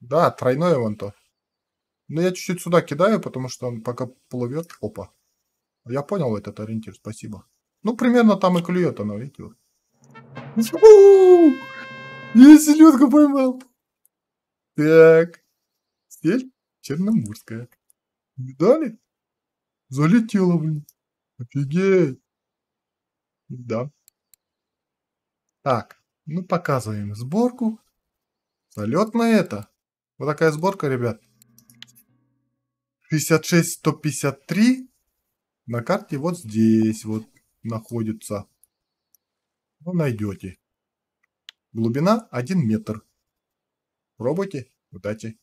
Да, тройное вон то. Но я чуть-чуть сюда кидаю, потому что он пока плывет. Опа. Я понял этот ориентир, спасибо. Ну, примерно там и клюет оно, видите? Вот. Я селедку поймал. Так. Стель черноморская. Видали? Залетела, блин. Офигеть. Да. Так, ну показываем сборку. Залет на это. Вот такая сборка, ребят. 66-153 на карте вот здесь вот находится. Вы ну, найдете. Глубина 1 метр. Пробуйте, удачи.